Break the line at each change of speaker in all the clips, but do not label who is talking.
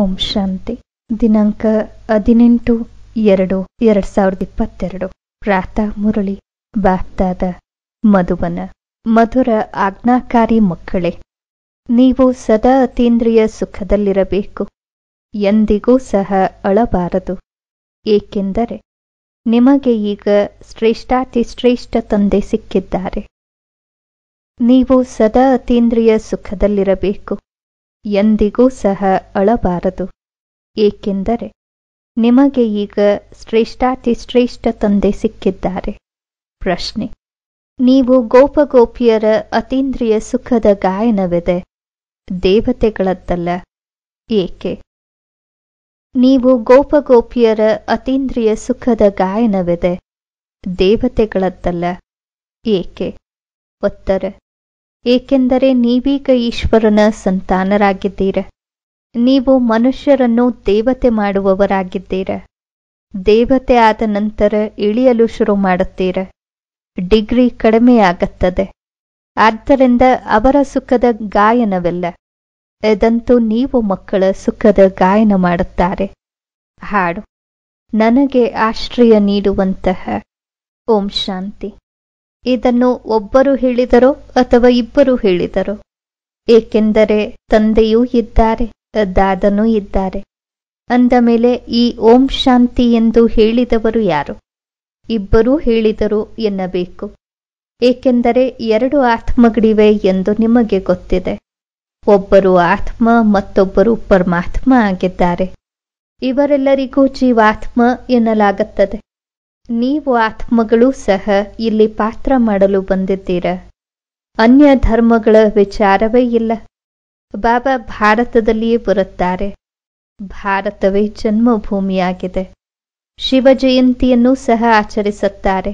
ಓಂ ಶಾಂತಿ ದಿನಾಂಕ ಹದಿನೆಂಟು ಎರಡು ಎರಡ್ ಸಾವಿರದ ಇಪ್ಪತ್ತೆರಡು ಪ್ರಾತಃ ಮುರಳಿ ಬಾತಾದ ಮಧುವನ ಮಧುರ ಆಜ್ಞಾಕಾರಿ ಮಕ್ಕಳೇ ನೀವು ಸದಾ ಅತೀಂದ್ರಿಯ ಸುಖದಲ್ಲಿರಬೇಕು ಎಂದಿಗೂ ಸಹ ಅಳಬಾರದು ಏಕೆಂದರೆ ನಿಮಗೆ ಈಗ ಶ್ರೇಷ್ಠಾತಿಶ್ರೇಷ್ಠ ತಂದೆ ಸಿಕ್ಕಿದ್ದಾರೆ ನೀವು ಸದಾ ಅತೀಂದ್ರಿಯ ಸುಖದಲ್ಲಿರಬೇಕು ಎಂದಿಗೂ ಸಹ ಅಳಬಾರದು ಏಕೆಂದರೆ ನಿಮಗೆ ಈಗ ಶ್ರೇಷ್ಠಾತಿಶ್ರೇಷ್ಠ ತಂದೆ ಸಿಕ್ಕಿದ್ದಾರೆ ಪ್ರಶ್ನೆ ನೀವು ಗೋಪಗೋಪಿಯರ ಅತೀಂದ್ರಿಯ ಸುಖದ ಗಾಯನವಿದೆ ದೇವತೆಗಳದ್ದಲ್ಲ ಏಕೆ ನೀವು ಗೋಪಗೋಪಿಯರ ಅತೀಂದ್ರಿಯ ಸುಖದ ಗಾಯನವಿದೆ ದೇವತೆಗಳದ್ದಲ್ಲ ಏಕೆ ಉತ್ತರ ಏಕೆಂದರೆ ನೀವೀಗ ಈಶ್ವರನ ಸಂತಾನರಾಗಿದ್ದೀರ ನೀವು ಮನುಷ್ಯರನ್ನು ದೇವತೆ ಮಾಡುವವರಾಗಿದ್ದೀರ ದೇವತೆ ಆದ ನಂತರ ಇಳಿಯಲು ಶುರು ಮಾಡುತ್ತೀರ ಡಿಗ್ರಿ ಕಡಿಮೆಯಾಗುತ್ತದೆ ಆದ್ದರಿಂದ ಅವರ ಸುಖದ ಗಾಯನವಿಲ್ಲ ಇದಂತೂ ನೀವು ಮಕ್ಕಳ ಸುಖದ ಗಾಯನ ಮಾಡುತ್ತಾರೆ ಹಾಡು ನನಗೆ ಆಶ್ರಯ ನೀಡುವಂತಹ ಓಂ ಶಾಂತಿ ಇದನ್ನು ಒಬ್ಬರು ಹೇಳಿದರೋ ಅಥವಾ ಇಬ್ಬರು ಹೇಳಿದರೋ ಏಕೆಂದರೆ ತಂದೆಯೂ ಇದ್ದಾರೆ ದಾದನೂ ಇದ್ದಾರೆ ಅಂದ ಮೇಲೆ ಈ ಓಂ ಶಾಂತಿ ಎಂದು ಹೇಳಿದವರು ಯಾರು ಇಬ್ಬರೂ ಹೇಳಿದರು ಎನ್ನಬೇಕು ಏಕೆಂದರೆ ಎರಡು ಆತ್ಮಗಳಿವೆ ಎಂದು ನಿಮಗೆ ಗೊತ್ತಿದೆ ಒಬ್ಬರು ಆತ್ಮ ಮತ್ತೊಬ್ಬರು ಪರಮಾತ್ಮ ಆಗಿದ್ದಾರೆ ಇವರೆಲ್ಲರಿಗೂ ಜೀವಾತ್ಮ ಎನ್ನಲಾಗುತ್ತದೆ ನೀವು ಆತ್ಮಗಳೂ ಸಹ ಇಲ್ಲಿ ಪಾತ್ರ ಮಾಡಲು ಬಂದಿದ್ದೀರ ಅನ್ಯ ಧರ್ಮಗಳ ವಿಚಾರವೇ ಇಲ್ಲ ಬಾಬಾ ಭಾರತದಲ್ಲಿಯೇ ಬರುತ್ತಾರೆ ಭಾರತವೇ ಜನ್ಮಭೂಮಿಯಾಗಿದೆ ಶಿವ ಜಯಂತಿಯನ್ನು ಸಹ ಆಚರಿಸುತ್ತಾರೆ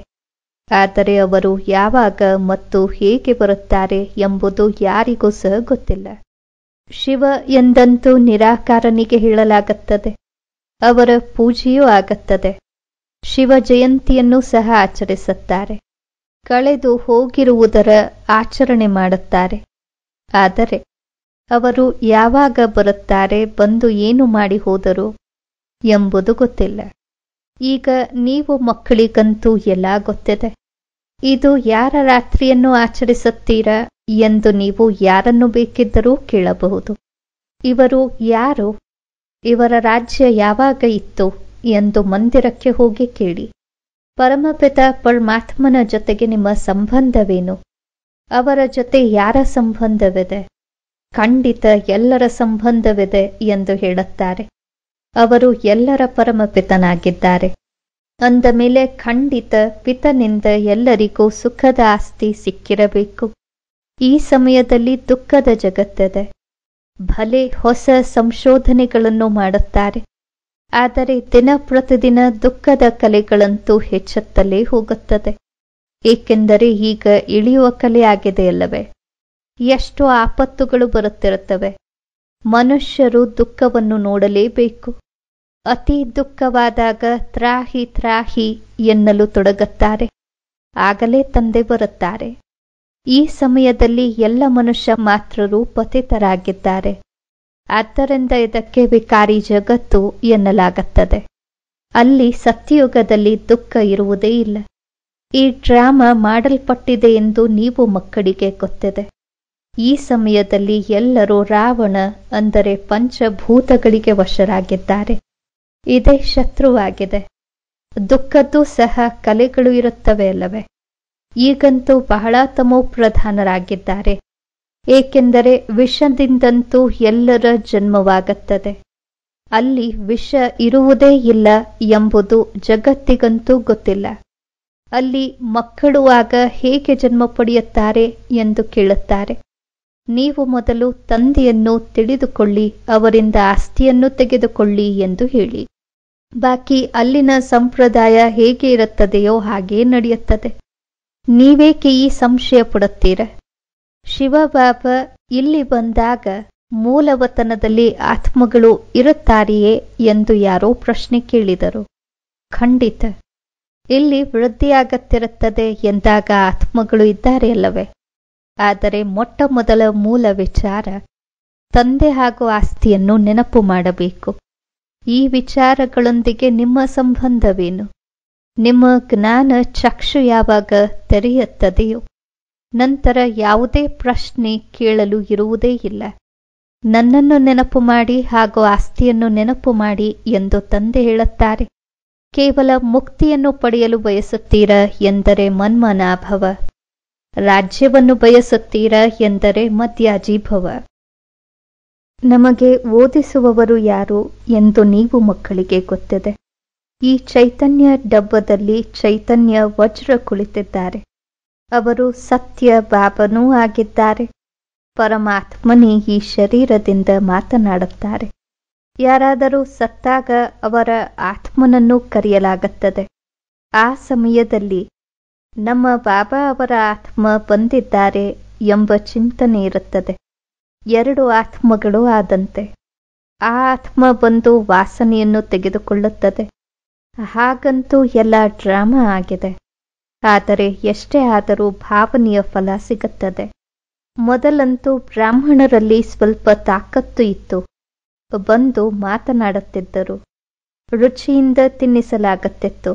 ಆದರೆ ಅವರು ಯಾವಾಗ ಮತ್ತು ಹೇಗೆ ಬರುತ್ತಾರೆ ಎಂಬುದು ಯಾರಿಗೂ ಸಹ ಗೊತ್ತಿಲ್ಲ ಶಿವ ಎಂದಂತೂ ನಿರಾಕಾರನಿಗೆ ಹೇಳಲಾಗುತ್ತದೆ ಅವರ ಪೂಜೆಯೂ ಆಗುತ್ತದೆ ಶಿವ ಜಯಂತಿಯನ್ನು ಸಹ ಆಚರಿಸುತ್ತಾರೆ ಕಳೆದು ಹೋಗಿರುವುದರ ಆಚರಣೆ ಮಾಡುತ್ತಾರೆ ಆದರೆ ಅವರು ಯಾವಾಗ ಬರುತ್ತಾರೆ ಬಂದು ಏನು ಮಾಡಿ ಹೋದರು ಎಂಬುದು ಗೊತ್ತಿಲ್ಲ ಈಗ ನೀವು ಮಕ್ಕಳಿಗಂತೂ ಎಲ್ಲ ಗೊತ್ತಿದೆ ಇದು ಯಾರ ರಾತ್ರಿಯನ್ನು ಆಚರಿಸುತ್ತೀರಾ ಎಂದು ನೀವು ಯಾರನ್ನು ಬೇಕಿದ್ದರೂ ಕೇಳಬಹುದು ಇವರು ಯಾರು ಇವರ ರಾಜ್ಯ ಯಾವಾಗ ಇತ್ತು ಎಂದು ಮಂದಿರಕ್ಕೆ ಹೋಗಿ ಕೇಳಿ ಪರಮಪಿತ ಪರಮಾತ್ಮನ ಜೊತೆಗೆ ನಿಮ್ಮ ಸಂಬಂಧವೇನು ಅವರ ಜೊತೆ ಯಾರ ಸಂಬಂಧವಿದೆ ಖಂಡಿತ ಎಲ್ಲರ ಸಂಬಂಧವಿದೆ ಎಂದು ಹೇಳುತ್ತಾರೆ ಅವರು ಎಲ್ಲರ ಪರಮಪಿತನಾಗಿದ್ದಾರೆ ಅಂದ ಮೇಲೆ ಖಂಡಿತ ಪಿತನಿಂದ ಎಲ್ಲರಿಗೂ ಸುಖದ ಆಸ್ತಿ ಸಿಕ್ಕಿರಬೇಕು ಈ ಸಮಯದಲ್ಲಿ ದುಃಖದ ಜಗತ್ತದೆ ಭಲೆ ಹೊಸ ಸಂಶೋಧನೆಗಳನ್ನು ಮಾಡುತ್ತಾರೆ ಆದರೆ ದಿನ ಪ್ರತಿದಿನ ದುಃಖದ ಕಲೆಗಳಂತೂ ಹೆಚ್ಚುತ್ತಲೇ ಹೋಗುತ್ತದೆ ಏಕೆಂದರೆ ಈಗ ಇಳಿಯುವ ಕಲೆ ಆಗಿದೆಯಲ್ಲವೇ ಎಷ್ಟು ಆಪತ್ತುಗಳು ಬರುತ್ತಿರುತ್ತವೆ ಮನುಷ್ಯರು ದುಃಖವನ್ನು ನೋಡಲೇಬೇಕು ಅತಿ ದುಃಖವಾದಾಗ ತ್ರಾಹಿ ತ್ರಾಹಿ ಎನ್ನಲು ತೊಡಗುತ್ತಾರೆ ಆಗಲೇ ತಂದೆ ಬರುತ್ತಾರೆ ಈ ಸಮಯದಲ್ಲಿ ಎಲ್ಲ ಮನುಷ್ಯ ಮಾತ್ರರು ಪತಿತರಾಗಿದ್ದಾರೆ ಆದ್ದರಿಂದ ಇದಕ್ಕೆ ವಿಕಾರಿ ಜಗತ್ತು ಎನ್ನಲಾಗುತ್ತದೆ ಅಲ್ಲಿ ಸತ್ಯಯುಗದಲ್ಲಿ ದುಃಖ ಇರುವುದೇ ಇಲ್ಲ ಈ ಡ್ರಾಮಾ ಮಾಡಲ್ಪಟ್ಟಿದೆ ಎಂದು ನೀವು ಮಕ್ಕಳಿಗೆ ಗೊತ್ತಿದೆ ಈ ಸಮಯದಲ್ಲಿ ಎಲ್ಲರೂ ರಾವಣ ಅಂದರೆ ಪಂಚಭೂತಗಳಿಗೆ ವಶರಾಗಿದ್ದಾರೆ ಇದೇ ಶತ್ರುವಾಗಿದೆ ದುಃಖದ್ದು ಸಹ ಕಲೆಗಳು ಇರುತ್ತವೆ ಅಲ್ಲವೇ ಈಗಂತೂ ಬಹಳ ತಮೋ ಪ್ರಧಾನರಾಗಿದ್ದಾರೆ ಏಕೆಂದರೆ ವಿಷದಿಂದಂತೂ ಎಲ್ಲರ ಜನ್ಮವಾಗುತ್ತದೆ ಅಲ್ಲಿ ವಿಷ ಇರುವುದೇ ಇಲ್ಲ ಎಂಬುದು ಜಗತ್ತಿಗಂತೂ ಗೊತ್ತಿಲ್ಲ ಅಲ್ಲಿ ಮಕ್ಕಳುವಾಗ ಹೇಗೆ ಜನ್ಮ ಪಡೆಯುತ್ತಾರೆ ಎಂದು ಕೇಳುತ್ತಾರೆ ನೀವು ಮೊದಲು ತಂದೆಯನ್ನು ತಿಳಿದುಕೊಳ್ಳಿ ಅವರಿಂದ ಆಸ್ತಿಯನ್ನು ತೆಗೆದುಕೊಳ್ಳಿ ಎಂದು ಹೇಳಿ ಬಾಕಿ ಅಲ್ಲಿನ ಸಂಪ್ರದಾಯ ಹೇಗೆ ಇರುತ್ತದೆಯೋ ಹಾಗೇ ನಡೆಯುತ್ತದೆ ನೀವೇಕೆ ಈ ಸಂಶಯ ಪಡುತ್ತೀರ ಶಿವಬಾಬ ಇಲ್ಲಿ ಬಂದಾಗ ಮೂಲವತನದಲ್ಲಿ ಆತ್ಮಗಳು ಇರುತ್ತಾರೆಯೇ ಎಂದು ಯಾರೋ ಪ್ರಶ್ನೆ ಕೇಳಿದರು ಖಂಡಿತ ಇಲ್ಲಿ ವೃದ್ಧಿಯಾಗತ್ತಿರುತ್ತದೆ ಎಂದಾಗ ಆತ್ಮಗಳು ಇದ್ದಾರೆ ಅಲ್ಲವೇ ಆದರೆ ಮೊಟ್ಟ ಮೊದಲ ಮೂಲ ವಿಚಾರ ತಂದೆ ಹಾಗೂ ಆಸ್ತಿಯನ್ನು ನೆನಪು ಮಾಡಬೇಕು ಈ ವಿಚಾರಗಳೊಂದಿಗೆ ನಿಮ್ಮ ಸಂಬಂಧವೇನು ನಿಮ್ಮ ಜ್ಞಾನ ಚಕ್ಷು ಯಾವಾಗ ತೆರೆಯುತ್ತದೆಯೋ ನಂತರ ಯಾವುದೇ ಪ್ರಶ್ನೆ ಕೇಳಲು ಇರುವುದೇ ಇಲ್ಲ ನನ್ನನ್ನು ನೆನಪು ಮಾಡಿ ಹಾಗೂ ಆಸ್ತಿಯನ್ನು ನೆನಪು ಮಾಡಿ ಎಂದು ತಂದೆ ಹೇಳುತ್ತಾರೆ ಕೇವಲ ಮುಕ್ತಿಯನ್ನು ಪಡೆಯಲು ಬಯಸುತ್ತೀರ ಎಂದರೆ ಮನ್ಮನಾಭವ ರಾಜ್ಯವನ್ನು ಬಯಸುತ್ತೀರ ಎಂದರೆ ಮದ್ಯಾಜೀಭವ ನಮಗೆ ಓದಿಸುವವರು ಯಾರು ಎಂದು ನೀವು ಮಕ್ಕಳಿಗೆ ಗೊತ್ತಿದೆ ಈ ಚೈತನ್ಯ ಡಬ್ಬದಲ್ಲಿ ಚೈತನ್ಯ ವಜ್ರ ಕುಳಿತಿದ್ದಾರೆ ಅವರು ಸತ್ಯ ಬಾಬನೂ ಆಗಿದ್ದಾರೆ ಪರಮಾತ್ಮನೇ ಈ ಶರೀರದಿಂದ ಮಾತನಾಡುತ್ತಾರೆ ಯಾರಾದರೂ ಸತ್ತಾಗ ಅವರ ಆತ್ಮನನ್ನು ಕರೆಯಲಾಗುತ್ತದೆ ಆ ಸಮಯದಲ್ಲಿ ನಮ್ಮ ಬಾಬಾ ಅವರ ಆತ್ಮ ಬಂದಿದ್ದಾರೆ ಎಂಬ ಚಿಂತನೆ ಇರುತ್ತದೆ ಎರಡು ಆತ್ಮಗಳು ಆದಂತೆ ಆ ಆತ್ಮ ಬಂದು ವಾಸನೆಯನ್ನು ತೆಗೆದುಕೊಳ್ಳುತ್ತದೆ ಹಾಗಂತೂ ಎಲ್ಲ ಡ್ರಾಮಾ ಆಗಿದೆ ಆದರೆ ಎಷ್ಟೇ ಆದರೂ ಭಾವನೆಯ ಫಲ ಸಿಗುತ್ತದೆ ಮೊದಲಂತೂ ಬ್ರಾಹ್ಮಣರಲ್ಲಿ ಸ್ವಲ್ಪ ತಾಕತ್ತು ಇತ್ತು ಬಂದು ಮಾತನಾಡುತ್ತಿದ್ದರು ರುಚಿಯಿಂದ ತಿನ್ನಿಸಲಾಗುತ್ತಿತ್ತು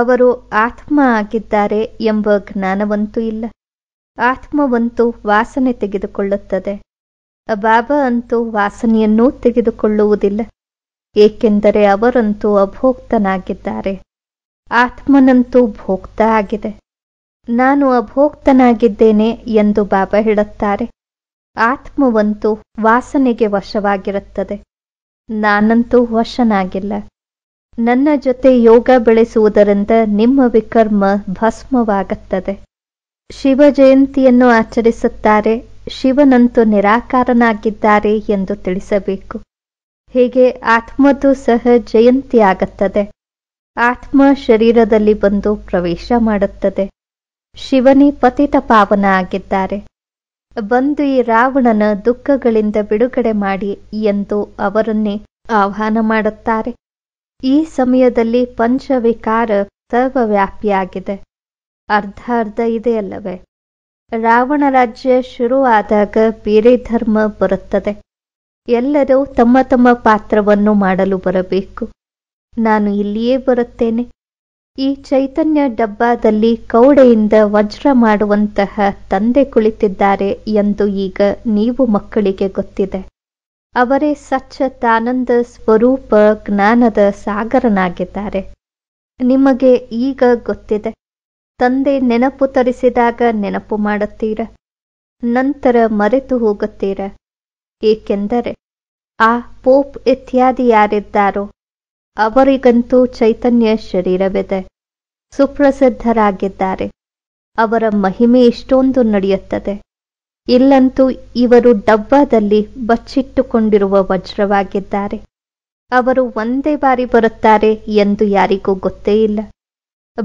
ಅವರು ಆತ್ಮ ಆಗಿದ್ದಾರೆ ಎಂಬ ಜ್ಞಾನವಂತೂ ಇಲ್ಲ ಆತ್ಮವಂತೂ ವಾಸನೆ ತೆಗೆದುಕೊಳ್ಳುತ್ತದೆ ಬಾಬಾ ಅಂತೂ ವಾಸನೆಯನ್ನೂ ತೆಗೆದುಕೊಳ್ಳುವುದಿಲ್ಲ ಏಕೆಂದರೆ ಅವರಂತೂ ಅಭೋಕ್ತನಾಗಿದ್ದಾರೆ ಆತ್ಮನಂತೂ ಭೋಕ್ತ ಆಗಿದೆ ನಾನು ಅಭೋಕ್ತನಾಗಿದ್ದೇನೆ ಎಂದು ಬಾಬಾ ಹೇಳುತ್ತಾರೆ ಆತ್ಮವಂತೂ ವಾಸನೆಗೆ ವಶವಾಗಿರುತ್ತದೆ ನಾನಂತೂ ವಶನಾಗಿಲ್ಲ ನನ್ನ ಜೊತೆ ಯೋಗ ಬೆಳೆಸುವುದರಿಂದ ನಿಮ್ಮ ವಿಕರ್ಮ ಭಸ್ಮವಾಗುತ್ತದೆ ಶಿವ ಜಯಂತಿಯನ್ನು ಆಚರಿಸುತ್ತಾರೆ ಶಿವನಂತೂ ನಿರಾಕಾರನಾಗಿದ್ದಾರೆ ಎಂದು ತಿಳಿಸಬೇಕು ಹೀಗೆ ಆತ್ಮದು ಸಹ ಜಯಂತಿ ಆಗುತ್ತದೆ ಆತ್ಮ ಶರೀರದಲ್ಲಿ ಬಂದು ಪ್ರವೇಶ ಮಾಡುತ್ತದೆ ಶಿವನಿ ಪತಿತ ಪಾವನ ಆಗಿದ್ದಾರೆ ಬಂದು ಈ ರಾವಣನ ದುಃಖಗಳಿಂದ ಬಿಡುಗಡೆ ಮಾಡಿ ಎಂದು ಅವರನ್ನೇ ಆಹ್ವಾನ ಮಾಡುತ್ತಾರೆ ಈ ಸಮಯದಲ್ಲಿ ಪಂಚವಿಕಾರ ಸರ್ವವ್ಯಾಪಿಯಾಗಿದೆ ಅರ್ಧ ಅರ್ಧ ಇದೆಯಲ್ಲವೇ ರಾವಣ ರಾಜ್ಯ ಶುರುವಾದಾಗ ಬೇರೆ ಧರ್ಮ ಬರುತ್ತದೆ ಎಲ್ಲರೂ ತಮ್ಮ ತಮ್ಮ ಪಾತ್ರವನ್ನು ಮಾಡಲು ಬರಬೇಕು ನಾನು ಇಲ್ಲಿಯೇ ಬರುತ್ತೇನೆ ಈ ಚೈತನ್ಯ ಡಬ್ಬಾದಲ್ಲಿ ಕೌಡೆಯಿಂದ ವಜ್ರ ಮಾಡುವಂತಹ ತಂದೆ ಕುಳಿತಿದ್ದಾರೆ ಎಂದು ಈಗ ನೀವು ಮಕ್ಕಳಿಗೆ ಗೊತ್ತಿದೆ ಅವರೇ ಸಚ್ಚ ತಾನಂದ ಸ್ವರೂಪ ಜ್ಞಾನದ ಸಾಗರನಾಗಿದ್ದಾರೆ ನಿಮಗೆ ಈಗ ಗೊತ್ತಿದೆ ತಂದೆ ನೆನಪು ತರಿಸಿದಾಗ ನೆನಪು ಮಾಡುತ್ತೀರ ನಂತರ ಮರೆತು ಹೋಗುತ್ತೀರ ಏಕೆಂದರೆ ಆ ಪೋಪ್ ಇತ್ಯಾದಿ ಯಾರಿದ್ದಾರೋ ಅವರಿಗಂತೂ ಚೈತನ್ಯ ಶರೀರವಿದೆ ಸುಪ್ರಸಿದ್ಧರಾಗಿದ್ದಾರೆ ಅವರ ಮಹಿಮೆ ಇಷ್ಟೊಂದು ನಡೆಯುತ್ತದೆ ಇಲ್ಲಂತೂ ಇವರು ಡಬ್ಬದಲ್ಲಿ ಬಚ್ಚಿಟ್ಟುಕೊಂಡಿರುವ ವಜ್ರವಾಗಿದ್ದಾರೆ ಅವರು ಒಂದೇ ಬಾರಿ ಬರುತ್ತಾರೆ ಎಂದು ಯಾರಿಗೂ ಗೊತ್ತೇ ಇಲ್ಲ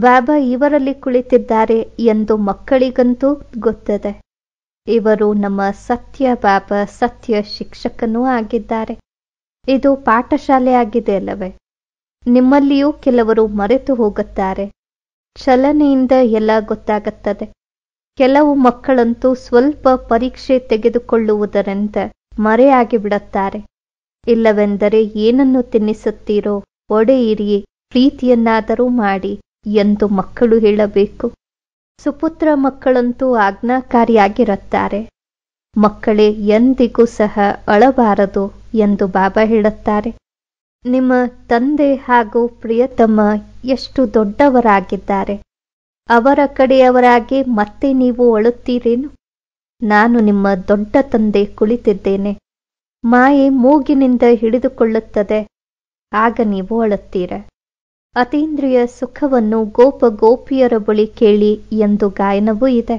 ಬಾಬಾ ಇವರಲ್ಲಿ ಕುಳಿತಿದ್ದಾರೆ ಎಂದು ಮಕ್ಕಳಿಗಂತೂ ಗೊತ್ತದೆ ಇವರು ನಮ್ಮ ಸತ್ಯ ಬಾಬಾ ಸತ್ಯ ಶಿಕ್ಷಕನೂ ಆಗಿದ್ದಾರೆ ಇದು ಪಾಠಶಾಲೆ ಆಗಿದೆ ಅಲ್ಲವೇ ನಿಮ್ಮಲ್ಲಿಯೂ ಕೆಲವರು ಮರೆತು ಹೋಗುತ್ತಾರೆ ಚಲನೆಯಿಂದ ಎಲ್ಲ ಗೊತ್ತಾಗುತ್ತದೆ ಕೆಲವು ಮಕ್ಕಳಂತೂ ಸ್ವಲ್ಪ ಪರೀಕ್ಷೆ ತೆಗೆದುಕೊಳ್ಳುವುದರಿಂದ ಮರೆಯಾಗಿ ಬಿಡುತ್ತಾರೆ ಇಲ್ಲವೆಂದರೆ ಏನನ್ನು ತಿನ್ನಿಸುತ್ತೀರೋ ಒಡೆಯಿರಿ ಪ್ರೀತಿಯನ್ನಾದರೂ ಮಾಡಿ ಎಂದು ಮಕ್ಕಳು ಹೇಳಬೇಕು ಸುಪುತ್ರ ಮಕ್ಕಳಂತೂ ಆಜ್ಞಾಕಾರಿಯಾಗಿರುತ್ತಾರೆ ಮಕ್ಕಳೇ ಎಂದಿಗೂ ಸಹ ಅಳಬಾರದು ಎಂದು ಬಾಬಾ ಹೇಳುತ್ತಾರೆ ನಿಮ್ಮ ತಂದೆ ಹಾಗೂ ಪ್ರಿಯತಮ ಎಷ್ಟು ದೊಡ್ಡವರಾಗಿದ್ದಾರೆ ಅವರ ಕಡೆಯವರಾಗಿ ಮತ್ತೆ ನೀವು ಅಳುತ್ತೀರೇನು ನಾನು ನಿಮ್ಮ ದೊಡ್ಡ ತಂದೆ ಕುಳಿತಿದ್ದೇನೆ ಮಾಯೆ ಮೂಗಿನಿಂದ ಹಿಡಿದುಕೊಳ್ಳುತ್ತದೆ ಆಗ ನೀವು ಅಳುತ್ತೀರ ಅತೀಂದ್ರಿಯ ಸುಖವನ್ನು ಗೋಪ ಗೋಪಿಯರ ಬಳಿ ಕೇಳಿ ಎಂದು ಗಾಯನವೂ ಇದೆ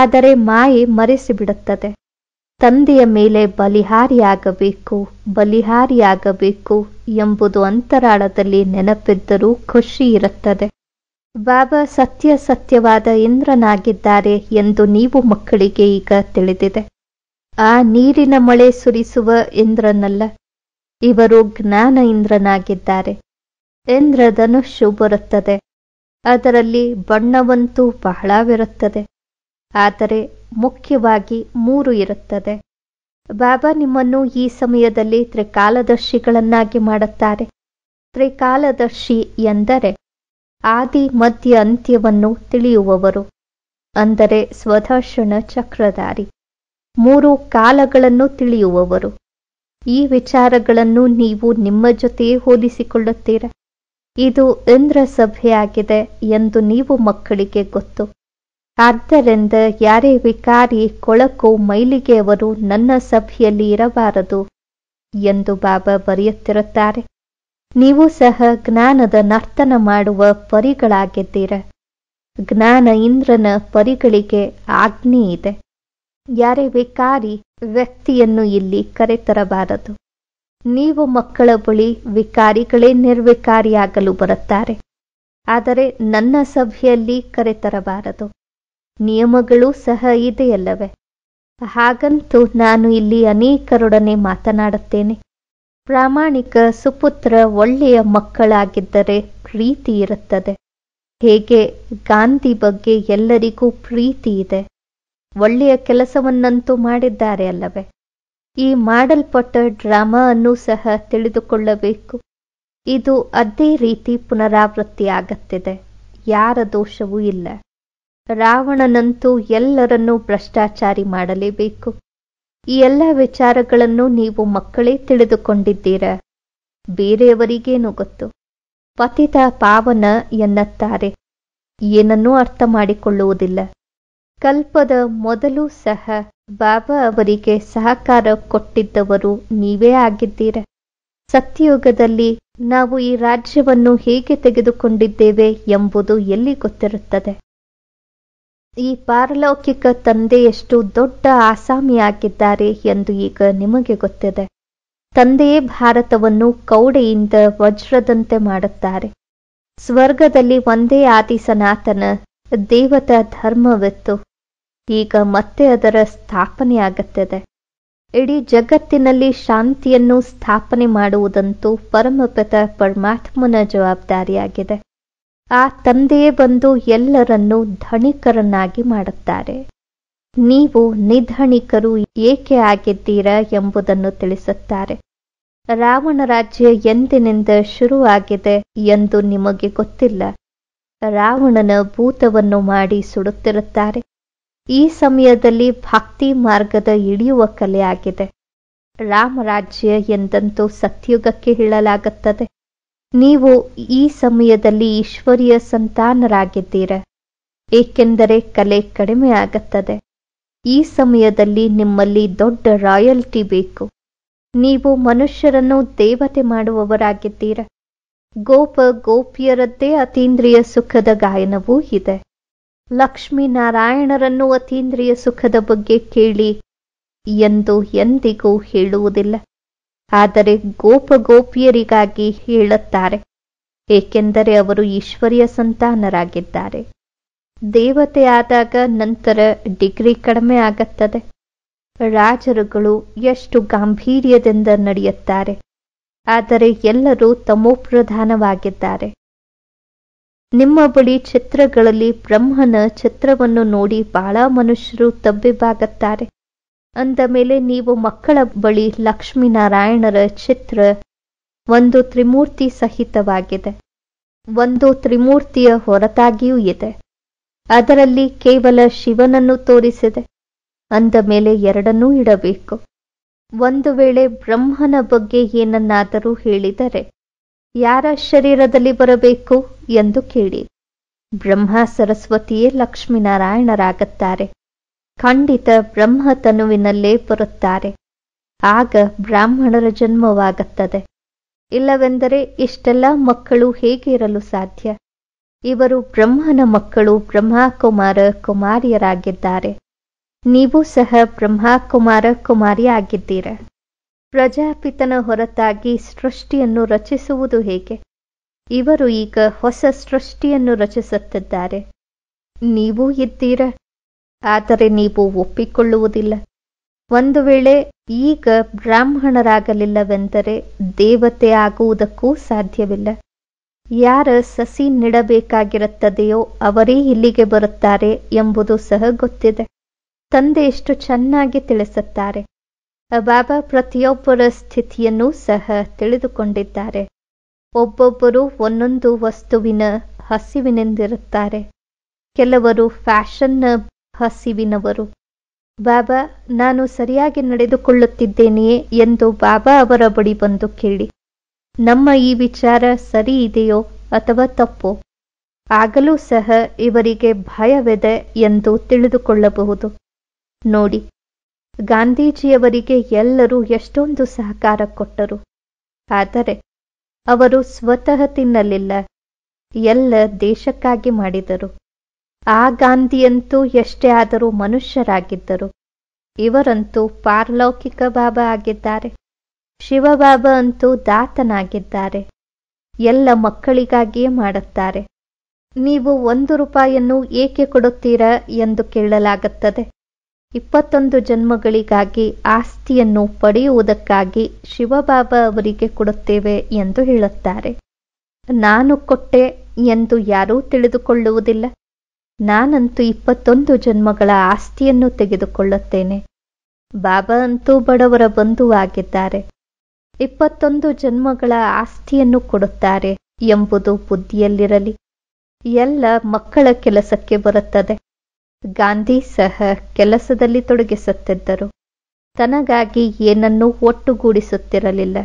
ಆದರೆ ಮಾಯೆ ಮರೆಸಿಬಿಡುತ್ತದೆ ತಂದೆಯ ಮೇಲೆ ಬಲಿಹಾರಿಯಾಗಬೇಕು ಬಲಿಹಾರಿಯಾಗಬೇಕು ಎಂಬುದು ಅಂತರಾಳದಲ್ಲಿ ನೆನಪಿದ್ದರೂ ಖುಷಿ ಇರುತ್ತದೆ ಬಾಬಾ ಸತ್ಯ ಸತ್ಯವಾದ ಇಂದ್ರನಾಗಿದ್ದಾರೆ ಎಂದು ನೀವು ಮಕ್ಕಳಿಗೆ ಈಗ ತಿಳಿದಿದೆ ಆ ನೀರಿನ ಮಳೆ ಸುರಿಸುವ ಇಂದ್ರನಲ್ಲ ಇವರು ಜ್ಞಾನ ಇಂದ್ರನಾಗಿದ್ದಾರೆ ಇಂದ್ರಧನುಷು ಬರುತ್ತದೆ ಅದರಲ್ಲಿ ಬಣ್ಣವಂತೂ ಬಹಳವಿರುತ್ತದೆ ಆದರೆ ಮುಖ್ಯವಾಗಿ ಮೂರು ಇರುತ್ತದೆ ಬಾಬಾ ನಿಮ್ಮನ್ನು ಈ ಸಮಯದಲ್ಲಿ ತ್ರಿಕಾಲದರ್ಶಿಗಳನ್ನಾಗಿ ಮಾಡುತ್ತಾರೆ ತ್ರಿಕಾಲದರ್ಶಿ ಎಂದರೆ ಆದಿ ಮಧ್ಯ ಅಂತ್ಯವನ್ನು ತಿಳಿಯುವವರು ಅಂದರೆ ಸ್ವದರ್ಶನ ಚಕ್ರಧಾರಿ ಮೂರು ಕಾಲಗಳನ್ನು ತಿಳಿಯುವವರು ಈ ವಿಚಾರಗಳನ್ನು ನೀವು ನಿಮ್ಮ ಜೊತೆಯೇ ಹೋಲಿಸಿಕೊಳ್ಳುತ್ತೀರ ಇದು ಇಂದ್ರ ಸಭೆಯಾಗಿದೆ ಎಂದು ನೀವು ಮಕ್ಕಳಿಗೆ ಗೊತ್ತು ಆದ್ದರಿಂದ ಯಾರೇ ವಿಕಾರಿ ಕೊಳಕು ಮೈಲಿಗೆಯವರು ನನ್ನ ಸಭೆಯಲ್ಲಿ ಇರಬಾರದು ಎಂದು ಬಾಬಾ ಬರೆಯುತ್ತಿರುತ್ತಾರೆ ನೀವು ಸಹ ಜ್ಞಾನದ ನರ್ತನ ಮಾಡುವ ಪರಿಗಳಾಗಿದ್ದೀರ ಜ್ಞಾನ ಇಂದ್ರನ ಪರಿಗಳಿಗೆ ಆಜ್ಞೆ ಇದೆ ಯಾರೇ ವಿಕಾರಿ ವ್ಯಕ್ತಿಯನ್ನು ಇಲ್ಲಿ ಕರೆತರಬಾರದು ನೀವು ಮಕ್ಕಳ ಬಳಿ ವಿಕಾರಿಗಳೇ ನಿರ್ವಿಕಾರಿಯಾಗಲು ಬರುತ್ತಾರೆ ಆದರೆ ನನ್ನ ಸಭೆಯಲ್ಲಿ ಕರೆತರಬಾರದು ನಿಯಮಗಳೂ ಸಹ ಇದೆಯಲ್ಲವೇ ಹಾಗಂತೂ ನಾನು ಇಲ್ಲಿ ಅನೇಕರೊಡನೆ ಮಾತನಾಡುತ್ತೇನೆ ಪ್ರಾಮಾಣಿಕ ಸುಪುತ್ರ ಒಳ್ಳೆಯ ಮಕ್ಕಳಾಗಿದ್ದರೆ ಪ್ರೀತಿ ಇರುತ್ತದೆ ಹೇಗೆ ಗಾಂಧಿ ಬಗ್ಗೆ ಎಲ್ಲರಿಗೂ ಪ್ರೀತಿ ಇದೆ ಒಳ್ಳೆಯ ಕೆಲಸವನ್ನಂತೂ ಮಾಡಿದ್ದಾರೆ ಅಲ್ಲವೇ ಈ ಮಾಡಲ್ಪಟ್ಟ ಡ್ರಾಮಾ ಅನ್ನು ಸಹ ತಿಳಿದುಕೊಳ್ಳಬೇಕು ಇದು ಅದೇ ರೀತಿ ಪುನರಾವೃತ್ತಿ ಆಗತ್ತಿದೆ ಯಾರ ದೋಷವೂ ಇಲ್ಲ ರಾವಣನಂತೂ ಎಲ್ಲರನ್ನೂ ಭ್ರಷ್ಟಾಚಾರಿ ಮಾಡಲೇಬೇಕು ಈ ಎಲ್ಲ ವಿಚಾರಗಳನ್ನು ನೀವು ಮಕ್ಕಳೇ ತಿಳಿದುಕೊಂಡಿದ್ದೀರ ಬೇರೆಯವರಿಗೇನು ಗೊತ್ತು ಪತಿತ ಪಾವನ ಎನ್ನುತ್ತಾರೆ ಏನನ್ನೂ ಅರ್ಥ ಮಾಡಿಕೊಳ್ಳುವುದಿಲ್ಲ ಕಲ್ಪದ ಮೊದಲು ಸಹ ಬಾಬಾ ಅವರಿಗೆ ಸಹಕಾರ ಕೊಟ್ಟಿದ್ದವರು ನೀವೇ ಆಗಿದ್ದೀರ ಸತ್ಯಯುಗದಲ್ಲಿ ನಾವು ಈ ರಾಜ್ಯವನ್ನು ಹೇಗೆ ತೆಗೆದುಕೊಂಡಿದ್ದೇವೆ ಎಂಬುದು ಎಲ್ಲಿ ಗೊತ್ತಿರುತ್ತದೆ ಈ ಪಾರಲೌಕಿಕ ತಂದೆ ಎಷ್ಟು ದೊಡ್ಡ ಆಸಾಮಿಯಾಗಿದ್ದಾರೆ ಎಂದು ಈಗ ನಿಮಗೆ ಗೊತ್ತಿದೆ ತಂದೆಯೇ ಭಾರತವನ್ನು ಕೌಡೆಯಿಂದ ವಜ್ರದಂತೆ ಮಾಡುತ್ತಾರೆ ಸ್ವರ್ಗದಲ್ಲಿ ಒಂದೇ ಆದಿ ಸನಾತನ ದೇವತಾ ಧರ್ಮವಿತ್ತು ಈಗ ಮತ್ತೆ ಅದರ ಸ್ಥಾಪನೆಯಾಗುತ್ತದೆ ಇಡೀ ಜಗತ್ತಿನಲ್ಲಿ ಶಾಂತಿಯನ್ನು ಸ್ಥಾಪನೆ ಮಾಡುವುದಂತೂ ಪರಮಪಿತ ಪರಮಾತ್ಮನ ಜವಾಬ್ದಾರಿಯಾಗಿದೆ ಆ ತಂದೆಯೇ ಬಂದು ಎಲ್ಲರನ್ನೂ ಧಣಿಕರನ್ನಾಗಿ ಮಾಡುತ್ತಾರೆ ನೀವು ನಿಧಣಿಕರು ಏಕೆ ಆಗಿದ್ದೀರಾ ಎಂಬುದನ್ನು ತಿಳಿಸುತ್ತಾರೆ ರಾವಣ ರಾಜ್ಯ ಎಂದಿನಿಂದ ಶುರುವಾಗಿದೆ ಎಂದು ನಿಮಗೆ ಗೊತ್ತಿಲ್ಲ ರಾವಣನ ಭೂತವನ್ನು ಮಾಡಿ ಸುಡುತ್ತಿರುತ್ತಾರೆ ಈ ಸಮಯದಲ್ಲಿ ಭಕ್ತಿ ಮಾರ್ಗದ ಇಳಿಯುವ ಕಲೆಯಾಗಿದೆ ರಾಮರಾಜ್ಯ ಎಂದಂತೂ ಸತ್ಯುಗಕ್ಕೆ ಹೇಳಲಾಗುತ್ತದೆ ನೀವು ಈ ಸಮಯದಲ್ಲಿ ಈಶ್ವರಿಯ ಸಂತಾನರಾಗಿದ್ದೀರ ಏಕೆಂದರೆ ಕಲೆ ಕಡಿಮೆ ಆಗುತ್ತದೆ ಈ ಸಮಯದಲ್ಲಿ ನಿಮ್ಮಲ್ಲಿ ದೊಡ್ಡ ರಾಯಲ್ಟಿ ಬೇಕು ನೀವು ಮನುಷ್ಯರನ್ನು ದೇವತೆ ಮಾಡುವವರಾಗಿದ್ದೀರ ಗೋಪ ಗೋಪಿಯರದ್ದೇ ಅತೀಂದ್ರಿಯ ಸುಖದ ಗಾಯನವೂ ಇದೆ ಲಕ್ಷ್ಮೀನಾರಾಯಣರನ್ನು ಅತೀಂದ್ರಿಯ ಸುಖದ ಬಗ್ಗೆ ಕೇಳಿ ಎಂದು ಎಂದಿಗೂ ಹೇಳುವುದಿಲ್ಲ ಆದರೆ ಗೋಪ ಗೋಪಿಯರಿಗಾಗಿ ಹೇಳುತ್ತಾರೆ ಏಕೆಂದರೆ ಅವರು ಈಶ್ವರ್ಯ ಸಂತಾನರಾಗಿದ್ದಾರೆ ದೇವತೆ ಆದಾಗ ನಂತರ ಡಿಗ್ರಿ ಕಡಿಮೆ ಆಗುತ್ತದೆ ರಾಜರುಗಳು ಎಷ್ಟು ಗಾಂಭೀರ್ಯದಿಂದ ನಡೆಯುತ್ತಾರೆ ಆದರೆ ಎಲ್ಲರೂ ತಮೋಪ್ರಧಾನವಾಗಿದ್ದಾರೆ ನಿಮ್ಮ ಬಳಿ ಚಿತ್ರಗಳಲ್ಲಿ ಬ್ರಹ್ಮನ ಚಿತ್ರವನ್ನು ನೋಡಿ ಬಹಳ ಮನುಷ್ಯರು ತಬ್ಬಿಬ್ಬಾಗುತ್ತಾರೆ ಅಂದ ಮೇಲೆ ನೀವು ಮಕ್ಕಳ ಬಳಿ ಲಕ್ಷ್ಮೀನಾರಾಯಣರ ಚಿತ್ರ ಒಂದು ತ್ರಿಮೂರ್ತಿ ಸಹಿತವಾಗಿದೆ ಒಂದು ತ್ರಿಮೂರ್ತಿಯ ಹೊರತಾಗಿಯೂ ಇದೆ ಅದರಲ್ಲಿ ಕೇವಲ ಶಿವನನ್ನು ತೋರಿಸಿದೆ ಅಂದ ಮೇಲೆ ಎರಡನ್ನೂ ಇಡಬೇಕು ಒಂದು ವೇಳೆ ಬ್ರಹ್ಮನ ಬಗ್ಗೆ ಏನನ್ನಾದರೂ ಹೇಳಿದರೆ ಯಾರ ಶರೀರದಲ್ಲಿ ಬರಬೇಕು ಎಂದು ಕೇಳಿ ಬ್ರಹ್ಮ ಸರಸ್ವತಿಯೇ ಲಕ್ಷ್ಮೀನಾರಾಯಣರಾಗತ್ತಾರೆ ಖಂಡಿತ ಬ್ರಹ್ಮತನುವಿನಲ್ಲೇ ಬರುತ್ತಾರೆ ಆಗ ಬ್ರಾಹ್ಮಣರ ಜನ್ಮವಾಗುತ್ತದೆ ಇಲ್ಲವೆಂದರೆ ಇಷ್ಟೆಲ್ಲ ಮಕ್ಕಳು ಹೇಗಿರಲು ಸಾಧ್ಯ ಇವರು ಬ್ರಹ್ಮನ ಮಕ್ಕಳು ಬ್ರಹ್ಮಕುಮಾರ ಕುಮಾರಿಯರಾಗಿದ್ದಾರೆ ನೀವು ಸಹ ಬ್ರಹ್ಮಕುಮಾರ ಕುಮಾರಿ ಆಗಿದ್ದೀರ ಪ್ರಜಾಪಿತನ ಹೊರತಾಗಿ ಸೃಷ್ಟಿಯನ್ನು ರಚಿಸುವುದು ಹೇಗೆ ಇವರು ಈಗ ಹೊಸ ಸೃಷ್ಟಿಯನ್ನು ರಚಿಸುತ್ತಿದ್ದಾರೆ ನೀವು ಇದ್ದೀರ ಆದರೆ ನೀವು ಒಪ್ಪಿಕೊಳ್ಳುವುದಿಲ್ಲ ಒಂದು ವೇಳೆ ಈಗ ಬ್ರಾಹ್ಮಣರಾಗಲಿಲ್ಲವೆಂದರೆ ದೇವತೆ ಆಗುವುದಕ್ಕೂ ಸಾಧ್ಯವಿಲ್ಲ ಯಾರ ಸಸಿ ನೆಡಬೇಕಾಗಿರುತ್ತದೆಯೋ ಅವರೇ ಇಲ್ಲಿಗೆ ಬರುತ್ತಾರೆ ಎಂಬುದು ಸಹ ಗೊತ್ತಿದೆ ತಂದೆ ಎಷ್ಟು ಚೆನ್ನಾಗಿ ತಿಳಿಸುತ್ತಾರೆ ಬಾಬಾ ಪ್ರತಿಯೊಬ್ಬರ ಸ್ಥಿತಿಯನ್ನು ಸಹ ತಿಳಿದುಕೊಂಡಿದ್ದಾರೆ ಒಬ್ಬೊಬ್ಬರು ಒಂದೊಂದು ವಸ್ತುವಿನ ಹಸಿವಿನಿಂದಿರುತ್ತಾರೆ ಕೆಲವರು ಫ್ಯಾಷನ್ನ ಹಸಿವಿನವರು ಬಾಬಾ ನಾನು ಸರಿಯಾಗಿ ನಡೆದುಕೊಳ್ಳುತ್ತಿದ್ದೇನೆಯೇ ಎಂದು ಬಾಬಾ ಅವರ ಬಳಿ ಬಂದು ಕೇಳಿ ನಮ್ಮ ಈ ವಿಚಾರ ಸರಿ ಇದೆಯೋ ಅಥವಾ ತಪ್ಪೋ ಆಗಲೂ ಸಹ ಇವರಿಗೆ ಭಯವಿದೆ ಎಂದು ತಿಳಿದುಕೊಳ್ಳಬಹುದು ನೋಡಿ ಗಾಂಧೀಜಿಯವರಿಗೆ ಎಲ್ಲರೂ ಎಷ್ಟೊಂದು ಸಹಕಾರ ಕೊಟ್ಟರು ಆದರೆ ಅವರು ಸ್ವತಃ ತಿನ್ನಲಿಲ್ಲ ಎಲ್ಲ ದೇಶಕ್ಕಾಗಿ ಮಾಡಿದರು ಆ ಗಾಂಧಿಯಂತೂ ಎಷ್ಟೇ ಆದರೂ ಮನುಷ್ಯರಾಗಿದ್ದರು ಇವರಂತೂ ಪಾರ್ಲೌಕಿಕ ಬಾಬಾ ಆಗಿದ್ದಾರೆ ಶಿವಬಾಬಾ ಅಂತೂ ದಾತನಾಗಿದ್ದಾರೆ ಎಲ್ಲ ಮಕ್ಕಳಿಗಾಗಿಯೇ ಮಾಡುತ್ತಾರೆ ನೀವು ಒಂದು ರೂಪಾಯಿಯನ್ನು ಏಕೆ ಕೊಡುತ್ತೀರಾ ಎಂದು ಕೇಳಲಾಗುತ್ತದೆ ಇಪ್ಪತ್ತೊಂದು ಜನ್ಮಗಳಿಗಾಗಿ ಆಸ್ತಿಯನ್ನು ಪಡೆಯುವುದಕ್ಕಾಗಿ ಶಿವಬಾಬಾ ಅವರಿಗೆ ಕೊಡುತ್ತೇವೆ ಎಂದು ಹೇಳುತ್ತಾರೆ ನಾನು ಕೊಟ್ಟೆ ಎಂದು ಯಾರೂ ತಿಳಿದುಕೊಳ್ಳುವುದಿಲ್ಲ ನಾನಂತೂ ಇಪ್ಪತ್ತೊಂದು ಜನ್ಮಗಳ ಆಸ್ತಿಯನ್ನು ತೆಗೆದುಕೊಳ್ಳುತ್ತೇನೆ ಬಾಬಾ ಅಂತೂ ಬಡವರ ಬಂಧುವಾಗಿದ್ದಾರೆ ಇಪ್ಪತ್ತೊಂದು ಜನ್ಮಗಳ ಆಸ್ತಿಯನ್ನು ಕೊಡುತ್ತಾರೆ ಎಂಬುದು ಬುದ್ಧಿಯಲ್ಲಿರಲಿ ಎಲ್ಲ ಮಕ್ಕಳ ಕೆಲಸಕ್ಕೆ ಬರುತ್ತದೆ ಗಾಂಧಿ ಸಹ ಕೆಲಸದಲ್ಲಿ ತೊಡಗಿಸುತ್ತಿದ್ದರು ತನಗಾಗಿ ಏನನ್ನೂ ಒಟ್ಟುಗೂಡಿಸುತ್ತಿರಲಿಲ್ಲ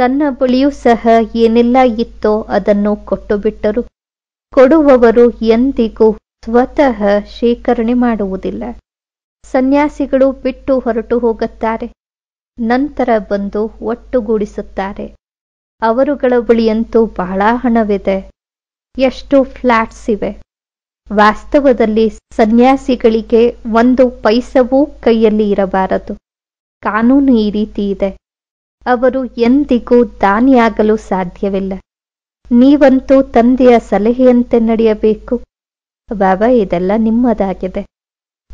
ತನ್ನ ಬಳಿಯೂ ಸಹ ಏನೆಲ್ಲ ಇತ್ತೋ ಅದನ್ನು ಕೊಟ್ಟು ಬಿಟ್ಟರು ಕೊಡುವವರು ಎಂದಿಗೂ ಸ್ವತಃ ಶೇಖರಣೆ ಮಾಡುವುದಿಲ್ಲ ಸನ್ಯಾಸಿಗಳು ಬಿಟ್ಟು ಹೊರಟು ಹೋಗುತ್ತಾರೆ ನಂತರ ಬಂದು ಒಟ್ಟುಗೂಡಿಸುತ್ತಾರೆ ಅವರುಗಳ ಬಳಿಯಂತೂ ಬಹಳ ಹಣವಿದೆ ಎಷ್ಟು ಫ್ಲಾಟ್ಸ್ ಇವೆ ವಾಸ್ತವದಲ್ಲಿ ಸನ್ಯಾಸಿಗಳಿಗೆ ಒಂದು ಪೈಸವೂ ಕೈಯಲ್ಲಿ ಇರಬಾರದು ಕಾನೂನು ಈ ರೀತಿ ಇದೆ ಅವರು ಎಂದಿಗೂ ದಾನಿಯಾಗಲು ಸಾಧ್ಯವಿಲ್ಲ ನೀವಂತೂ ತಂದೆಯ ಸಲಹೆಯಂತೆ ನಡೆಯಬೇಕು ಬಾಬಾ ಇದೆಲ್ಲ ನಿಮ್ಮದಾಗಿದೆ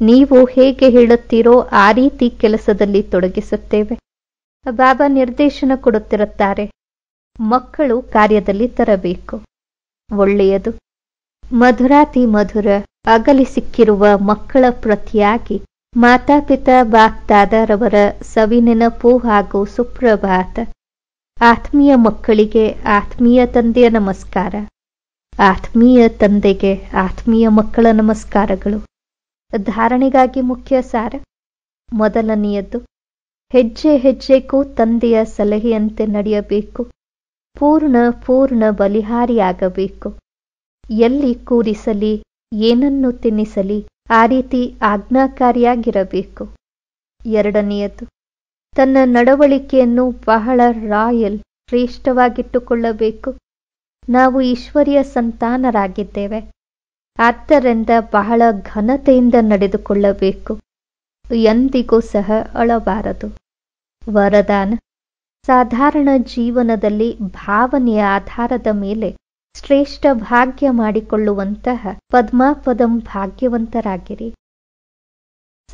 ನೀವು ಹೇಗೆ ಹೇಳುತ್ತೀರೋ ಆ ರೀತಿ ಕೆಲಸದಲ್ಲಿ ತೊಡಗಿಸುತ್ತೇವೆ ಬಾಬಾ ನಿರ್ದೇಶನ ಕೊಡುತ್ತಿರುತ್ತಾರೆ ಮಕ್ಕಳು ಕಾರ್ಯದಲ್ಲಿ ತರಬೇಕು ಒಳ್ಳೆಯದು ಮಧುರಾತಿ ಮಧುರ ಅಗಲಿ ಸಿಕ್ಕಿರುವ ಮಕ್ಕಳ ಪ್ರತಿಯಾಗಿ ಮಾತಾಪಿತಾ ಬಾಕ್ತಾದರವರ ಸವಿನೆನಪು ಹಾಗೂ ಸುಪ್ರಭಾತ ಆತ್ಮೀಯ ಮಕ್ಕಳಿಗೆ ಆತ್ಮೀಯ ತಂದೆಯ ನಮಸ್ಕಾರ ಆತ್ಮೀಯ ತಂದೆಗೆ ಆತ್ಮೀಯ ಮಕ್ಕಳ ನಮಸ್ಕಾರಗಳು ಧಾರಣೆಗಾಗಿ ಮುಖ್ಯ ಸಾರ ಮೊದಲನೆಯದು ಹೆಜ್ಜೆ ಹೆಜ್ಜೆಗೂ ತಂದೆಯ ಸಲಹೆಯಂತೆ ನಡೆಯಬೇಕು ಪೂರ್ಣ ಪೂರ್ಣ ಬಲಿಹಾರಿಯಾಗಬೇಕು ಎಲ್ಲಿ ಕೂರಿಸಲಿ ಏನನ್ನು ತಿನ್ನಿಸಲಿ ಆ ರೀತಿ ಆಜ್ಞಾಕಾರಿಯಾಗಿರಬೇಕು ಎರಡನೆಯದು ತನ್ನ ನಡವಳಿಕೆಯನ್ನು ಬಹಳ ರಾಯಲ್ ಶ್ರೇಷ್ಠವಾಗಿಟ್ಟುಕೊಳ್ಳಬೇಕು ನಾವು ಈಶ್ವರ್ಯ ಸಂತಾನರಾಗಿದ್ದೇವೆ ಆದ್ದರಿಂದ ಬಹಳ ಘನತೆಯಿಂದ ನಡೆದುಕೊಳ್ಳಬೇಕು ಎಂದಿಗೂ ಸಹ ಅಳಬಾರದು ವರದಾನ ಸಾಧಾರಣ ಜೀವನದಲ್ಲಿ ಭಾವನೆಯ ಆಧಾರದ ಮೇಲೆ ಶ್ರೇಷ್ಠ ಭಾಗ್ಯ ಮಾಡಿಕೊಳ್ಳುವಂತಹ ಪದ್ಮಾಪದಂ ಭಾಗ್ಯವಂತರಾಗಿರಿ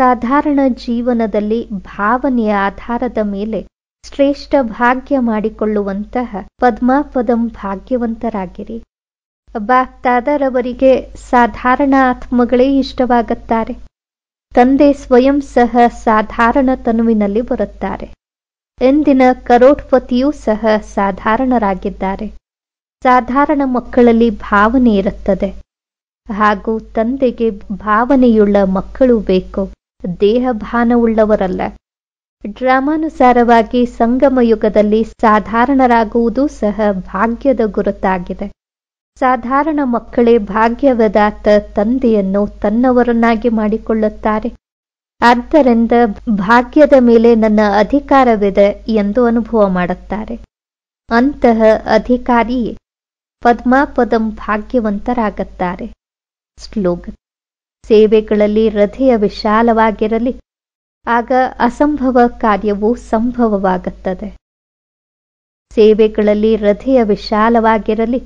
ಸಾಧಾರಣ ಜೀವನದಲ್ಲಿ ಭಾವನೆಯ ಆಧಾರದ ಮೇಲೆ ಶ್ರೇಷ್ಠ ಭಾಗ್ಯ ಮಾಡಿಕೊಳ್ಳುವಂತಹ ಪದ್ಮಾಪದಂ ಭಾಗ್ಯವಂತರಾಗಿರಿ ಬಾಕ್ತಾದರವರಿಗೆ ಸಾಧಾರಣ ಆತ್ಮಗಳೇ ಇಷ್ಟವಾಗುತ್ತಾರೆ ತಂದೆ ಸ್ವಯಂ ಸಹ ಸಾಧಾರಣ ತನುವಿನಲ್ಲಿ ಬರುತ್ತಾರೆ ಎಂದಿನ ಕರೋಟ್ಪತಿಯೂ ಸಹ ಸಾಧಾರಣರಾಗಿದ್ದಾರೆ ಸಾಧಾರಣ ಮಕ್ಕಳಲ್ಲಿ ಭಾವನೆ ಇರುತ್ತದೆ ಹಾಗೂ ತಂದೆಗೆ ಭಾವನೆಯುಳ್ಳ ಮಕ್ಕಳು ಬೇಕು ದೇಹಭಾನವುಳ್ಳವರಲ್ಲ ಡ್ರಾಮಾನುಸಾರವಾಗಿ ಸಂಗಮ ಯುಗದಲ್ಲಿ ಸಾಧಾರಣರಾಗುವುದೂ ಸಹ ಭಾಗ್ಯದ ಗುರುತಾಗಿದೆ ಸಾಧಾರಣ ಮಕ್ಕಳೇ ಭಾಗ್ಯವದಾತ ತಂದೆಯನ್ನು ತನ್ನವರನ್ನಾಗಿ ಮಾಡಿಕೊಳ್ಳುತ್ತಾರೆ ಆದ್ದರಿಂದ ಭಾಗ್ಯದ ಮೇಲೆ ನನ್ನ ಅಧಿಕಾರವಿದೆ ಎಂದು ಅನುಭವ ಮಾಡುತ್ತಾರೆ ಅಂತಹ ಅಧಿಕಾರಿಯೇ ಪದ್ಮಾಪದಂ ಭಾಗ್ಯವಂತರಾಗುತ್ತಾರೆ ಸ್ಲೋಗನ್ ಸೇವೆಗಳಲ್ಲಿ ಹೃದಯ ವಿಶಾಲವಾಗಿರಲಿ ಆಗ ಅಸಂಭವ ಕಾರ್ಯವು ಸಂಭವವಾಗುತ್ತದೆ ಸೇವೆಗಳಲ್ಲಿ ಹೃದಯ ವಿಶಾಲವಾಗಿರಲಿ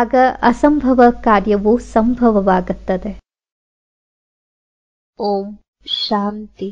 ಆಗ ಅಸಂಭವ ಕಾರ್ಯವು ಸಂಭವವಾಗುತ್ತದೆ ಓಂ ಶಾಂತಿ